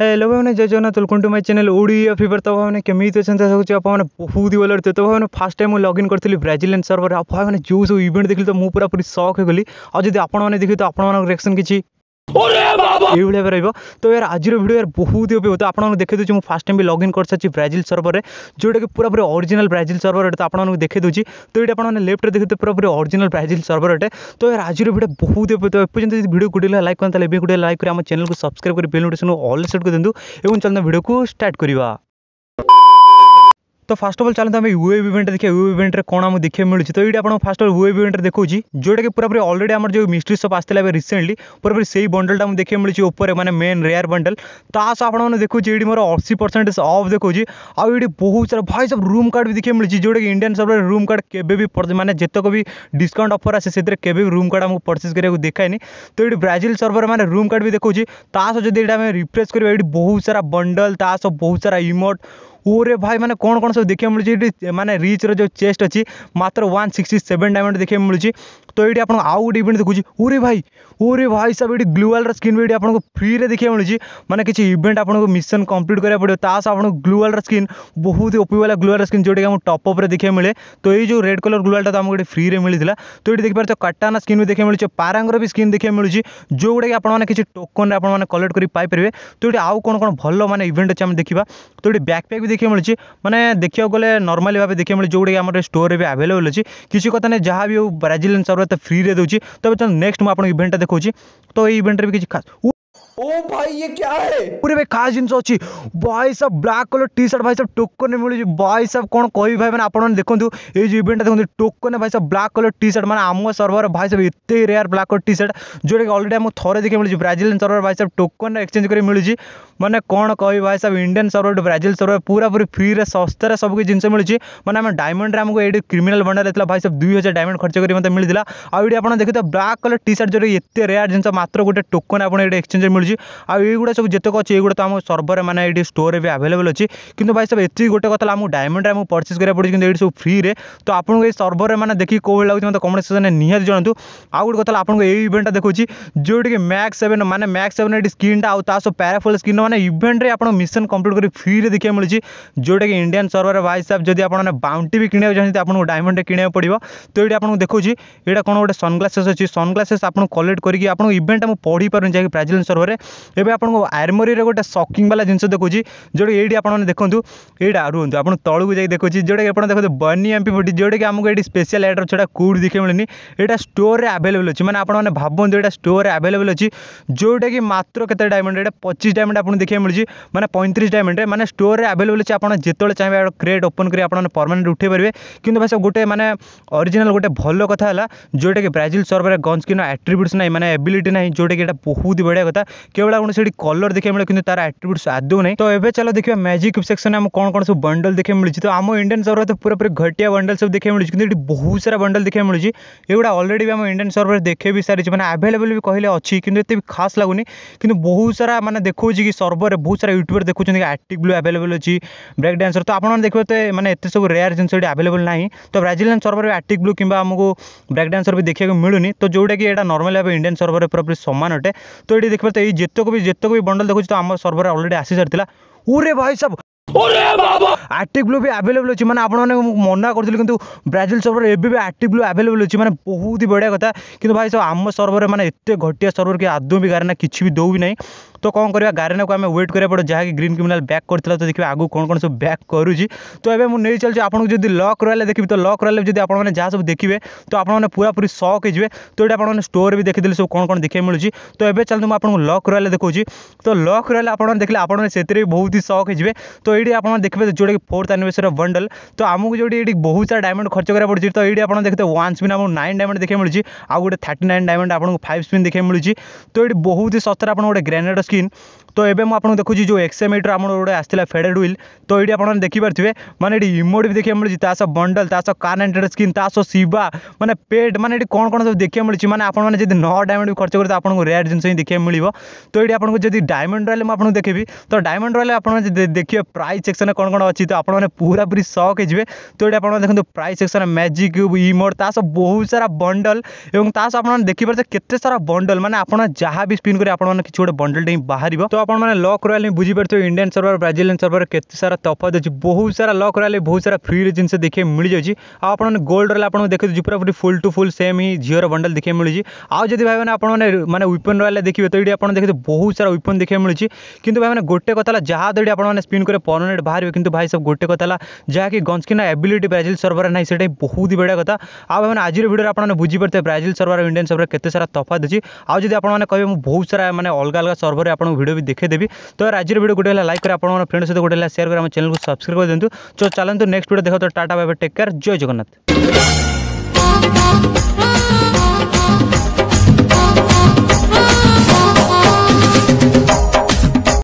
hello ଭାଇମାନେ ଜୟ Jagannath welcome to my channel Odia fever ତ ଭାଇମାନେ କେମିତି ଅଛନ୍ତି ଆଶା କରୁଛି ଆପଣମାନେ ବହୁତ ୱେଲ୍ ଅଛନ୍ତି ତ ଭାଇମାନେ ଫାର୍ଷ୍ଟ ଟାଇମ୍ ମୁଁ ଲଗ୍ଇନ୍ କରିଥିଲି ବ୍ରାଜିଲିଆନ୍ ସର୍ଭରରେ ଆଉ ଭାଇମାନେ ଯେଉଁ ସବୁ ଇଭେଣ୍ଟ ଦେଖିଲି ତ ମୁଁ ପୁରାପୁରି ସକ୍ ହେଇଗଲି ଆଉ ଯଦି ଆପଣମାନେ ଦେଖିବେ ତ ଆପଣମାନଙ୍କ ରିଆକ୍ସନ୍ କିଛି এইভাবে রহব তো এর আজির ভিডিও এর বহুত ইয়ে তো আপনার দেখে দেছি মু ফার্স্ট টাইম বি লগ ইন করছি ব্রাজিল সর্ভরে যেটা কি পুরাপুরি অরিজিনাল ব্রাজিল সর্ভর এটা আপনার দেখে দেছি তো এটা আপনার লেফটে দেখে পুরাপুরি অরিজিনাল ব্রাজিল সর্ভর এটা তো এর আজির ভিডিও বহুত ইয়ে তো এপর্যন্ত যদি ভিডিও গুটিলে লাইক করেন তাহলে এবে গুটিলে লাইক করে আমার চ্যানেলকে সবসক্রাইব করে বেল নোটিফিকেশন অল সেট করে দিন এবং চলুন ভিডিওকে স্টার্ট করা तो फास्ट अफ्ल अल्ल चलते हमें ओब इवेंट देखिए ओब इवेंट कौन आम देखिए मिली तो ये आप फास्ट अफ ओब इवेंट देखिए जोटा कि पूरा पूरी अलरेडी आम जो मिस्ट्री सप आसाला अभी रिसेंटली पूरा पूरी से ही बंडलटा देखिए मिली उपरे मैंने मेन रेयर बंडल तो आप देखिए ये मोर अशी परसेंट अफ देखिए ये बहुत सारा भाई सब रूम कार्ड भी देखिए मिली जोटा कि इंडियान सब रूम कार्ड के मैंने जितक भी डिस्काउंट अफर आसे से भी रूम कार्ड आम परचेज करा देखाए तो ये ब्राजिल सर्वर मैंने रूम कार्ड भी देखो ता रिफ्रेस करवा बहुत सारा बंडल ता सह बहुत सारा इमोट ओरे भाई मैंने कौन कौन सब देखा मिलूँ मैंने रिच रो चेस्ट अच्छी मात्र वन सिक्सटी सेवेन डायमंड देखा मिलूँ तो ये आपको आउ गोटे इवेंट देखुच ओरे भाई ओरे भाई सब ये ग्लोआल स्किन भी ये आपको फ्री में देखा मिली मैंने किसी इवेंट आपको मिशन कम्प्लीट कराया पड़ो ता आप ग्लोआल स्किन बहुत ही ओपी वाला ग्लोआल स्किन जोटा टपअप्रे देखा मिले तो ये जो रेड कलर ग्लोआलटा तो आम गोटे फ्री में मिलता तो ये देखिए कटाना स्किन भी देखिए मिली पारांग भी स्किन देखिए मिलूँ जो गुटा कि आपने किसी टोकन आप कलेक्ट कर करेंगे तो ये आउ कौन कौन भल मैंने इवेंट अच्छे आम देखा तो ये बैकपैक देखिए मिली मैंने देखा गले नर्माली भाव देखिए मिली जोटा कि आम स्टोर भी आवेलेबल अच्छी किसी कथा तो नहीं जहाँ भी ब्राजिलियन सर्वर फ्री रे तो तेज नेक्स्ट मुझे इवेंटा देखा तो ये इभेंट भी किसी खास ओ भाई ये क्या है पूरे भाई खास जिनस अच्छी भाई सब ब्लाक कलर टी सर्ट भाई सब टोकन मिलू भाई सब कौन कह भाई मैंने आपड़ देखो तो, ये जो इवेंट देखते टोकन भाई सब ब्लाक कलर टी सर्ट मैंने आम सर्वर भाई सब एत rare black colour T shirt जोटा कि अलरेडी आमको थे देखिए मिली ब्राजिल सर्वर भाई सब टोकन एक्सचेंज कर मिली मैंने कौन कह भाई सब इंडियान सर्वर ब्राजिल सर्वर पूरा पूरी फ्री में शस्तार सबकि जिन मिली मैंने आम डायमंड आमको ये क्रिमिनाल बंडल होता भाई सब दुई हजार डायमंड खर्च कर मतलब मिलता आउ ये आज देखते ब्लाक कलर टी सर्ट जो एत रेयर जिन मात्र गोटे टोकन आपको ये एक्सचेंज मिली मिली आईगुड़ा सब जितक अच्छे युग तो आम में मैंने ये स्टोर भी आवेलेबल अच्छी कि भाई सब एति गोटे कथा आम डायमंड में परचेज करा पड़ी कि सब फ्री रे तो आपको ये में मैंने देखिए कौन लगे मतलब कमेंट सेक्शन में निहत जुड़ू आउ गोटे कथा आपको ये इवेंटा देखिए जोटी मैक्स सेवेन मैंने मैक्स सेवेन ये स्क्रीनटा तो सब पैराफुल स्क्रीन मैंने इवेंट में आपको मिशन कम्प्लीट कर फ्री में देखा मिली जोटा कि इंडियान सर्वर भाई साहब जब आप बाउंटी भी किणा चाहते आपको डायमंड कि पड़ो तो ये आपको देखिए यहाँ कौन गोटे सनग्लासेस अच्छी सनग्लासेस आपको कलेक्ट करके आपको इवेंट मुझे पढ़ी पार्टी ब्राजिल सर्वर ପରେ ଏବେ ଆପଣଙ୍କୁ ଆର୍ମୋରିର ଗୋଟେ ସକିଂ ବାଲା ଜିନିଷ ଦେଖୁଛି ଯେଉଁଟାକି ଏଇଠି ଆପଣମାନେ ଦେଖନ୍ତୁ ଏଇଟା ରୁହନ୍ତୁ ଆପଣ ତଳକୁ ଯାଇ ଦେଖୁଛି ଯେଉଁଟାକି ଆପଣ ଦେଖନ୍ତୁ ବନି ଏମ୍ପି ଫୋର୍ଟି ଯେଉଁଟାକି ଆମକୁ ଏଠି ସ୍ପେଶାଲ ଆଇଟମ୍ ଛଡ଼ା କେଉଁଠି ଦେଖିବାକୁ ମିଳୁନି ଏଇଟା ଷ୍ଟୋରରେ ଆଭେଲେବଲ୍ ଅଛି ମାନେ ଆପଣମାନେ ଭାବନ୍ତୁ ଏଇଟା ଷ୍ଟୋରରେ ଆଭେଲେବଲ୍ ଅଛି ଯେଉଁଟାକି ମାତ୍ର କେତେ ଡାଇମଣ୍ଡ ଏଇଟା ପଚିଶ ଡାଇମଣ୍ଡ ଆପଣଙ୍କୁ ଦେଖିବାକୁ ମିଳୁଛି ମାନେ ପଇଁତିରିଶ ଡାଇମଣ୍ଡରେ ମାନେ ଷ୍ଟୋରରେ ଆଭେଲେବଲ୍ ଅଛି ଆପଣ ଯେତେବେଳେ ଚାହିଁବେ କ୍ରେଟ୍ ଓପନ୍ କରି ଆପଣମାନେ ପରମାନେଣ୍ଟ ଉଠାଇ ପାରିବେ କିନ୍ତୁ ଭାଇ ଗୋଟେ ମାନେ ଅରିଜିନାଲ୍ ଗୋଟେ ଭଲ କଥା ହେଲା ଯେଉଁଟାକି ବ୍ରାଜିଲ୍ ସର୍ଭରେ ଗନ୍ ସ୍କିନ୍ ଆଟ୍ରିବ୍ୟୁଟ୍ସ ନାହିଁ ମାନେ ଏବିଲିଟି ନାହିଁ ଯେଉଁଟାକି ଏଇଟା ବହୁତ ବଢ଼ିଆ କଥା केवल आपको सीट कलर देखा मिले कि तार आट्रब्यूट्स आदि ना तो ये चलो देखिए मैजिक सेक्शन में कौन कौन सब बंडल देखा मिली तो आम इंडियान सर्वर तो पूरा पूरी घटिया बंडल सब देखा मिली कि बहुत सारा बंडल देखा मिली एगुटा अलरेडी भी आम इंडियान सर्वर देखे भी सारी मैंने आभेलेबल भी कहे अच्छी कितने ये खास लगुनी कि बहुत सारा मैंने देखिए कि सर्वर बहुत सारा यूट्यूबर देखुं आर्टिक ब्लू आभेलेबल अच्छी ब्रेक डांसर तो आपने देखते तो मैंने ये सब रेयर जिस आभेलेबल ना तो ब्राजिलियन सर्वर भी आर्टिक ब्लू कि आमको ब्रेक डांसर भी देखा मिलूनी तो जोटा कि नर्मा सर्वर पूरा पूरी सामान अटे तो ये देखते तो ये ଏଇ ଯେତେକ ବି ଯେତେକ ବି ବଣ୍ଡଲ ଦେଖୁଛି ତ ଆମ ସର୍ଭରରେ ଅଲରେଡ଼ି ଆସିସାରିଥିଲା ଓରେ ଭାଇ ସାବ ଆକ୍ଟିଭ୍ ବ୍ଲୁ ବି ଆଭେଲେବଲ୍ ଅଛି ମାନେ ଆପଣମାନେ ମନା କରୁଥିଲି କିନ୍ତୁ ବ୍ରାଜିଲ ସର୍ଭର ଏବେ ବି ଆକ୍ଟିଭ୍ ବ୍ଲୁ ଆଭେଲେବଲ୍ ଅଛି ମାନେ ବହୁତ ବଢ଼ିଆ କଥା କିନ୍ତୁ ଭାଇ ସାବ ଆମ ସର୍ଭରରେ ମାନେ ଏତେ ଘଟିଆ ସର୍ଭର କି ଆଦୌ ବି କାରଣ କିଛି ବି ଦେଉ ବି ନାହିଁ तो कौन करवा गारेना को आम व्वेट करा पड़ो जहाँ ग्रीन क्रिमिनाल बैक करता तो देखिए आगे कौन कौन सब बैक करुच्छी तो ये मुझे नहीं चलिए आपको जब लक रहा देखिए तो लक रहा जब आपने जहाँ सब देखिए तो आपने पूरा पूरी सक हो तो ये आपने स्टोर भी देखी सब कौन कौन देखिए मिलूँ तो ये चलते मुझे आपको लक रहा देखिए तो लक रहा आप देखे आपने बहुत ही सक हो तो ये आप देखिए तो जोटा कि फोर्थ एनिवर्सरी बंडल तो आमुक जो ये बहुत सारा डायमंड खर्च करा पड़ी तो ये आप देखते वन स्पिन आम नाइन डायमंड देखिए मिलूँ आउ गए थर्टी नाइन डायमंड आपको फाइव स्पिन देखिए मिलूँ तो ये बहुत ही सस्तर आपको गोटे ग्रेनेड skin तो ये मुझे देखुची जो एक्सएमईट्र आम गोटे आसाला फेडेड व्विल तो ये आप देखिपारे मैंने इमोट भी देखिए मिली तास बंडल तास कान एंड स्किन तास सीवा मैंने पेड मैंने कौन कौन सब देखिए मिली मैंने आपने जब नौ डायमंड खर्च करते आपको रेयर जिन देखिए मिली तो ये आपको जब डायमंड रही मुझे आपको देखी तो डायमंड रही आप देखिए प्राइस सेक्सन कौन कौन अच्छी तो आपने पूरा पूरी सक है तो ये आप देखते प्राइस सेक्सन मैजिक इमोट तास बहुत सारा बंडल और तास आप देखिए के बंडल मैंने आप जहाँ भी स्पिन करेंगे आप गोटे बंडल टाइम बाहर तो आपने लक रहा बुझीपुर थे इंडियान सर्वर ब्राजिलियन सर्वर के सारा तफात अच्छी बहुत सारा लक रहा बहुत सारा फ्री जिन देखिए मिल जाने गोल्ड रहा आपको देखते जुपुर पूरी फुल टू फुल सेम ही झीर बंडल देखिए मिल जाए भाई मैंने आप मैंने ओपन रहा देखिए तो ये आपने देखते तो बहुत सारा वेपन देखिए मिली कि भाई मैंने गोटे है जहाँ तो ये आपने स्पिन करेंगे परमानेंट बाहर कि भाई सब गोटे कथा जहाँ कि गंजकिन एबिलिटी ब्राजिल सर्वर ना से बहुत ही बढ़िया कथ आउ मैंने आज भिडियो आपने बुझीपुर थे ब्राजिल सर्वर इंडियान सर्वर के सारा तफात अच्छी आज जब आपने कहे बहुत सारा मैंने अलग अलग सर्वर आप भिडियो भी देखेदेवी तो आज भिडियो गोटे लाइक कर आप फ्रेंड सहित गोटे सेयर कर आम चैनल को सब्सक्राइब कर दिखाँ तो चलते नेक्स्ट भिडियो देखो तो टाटा बाय टेक केयर जय जगन्नाथ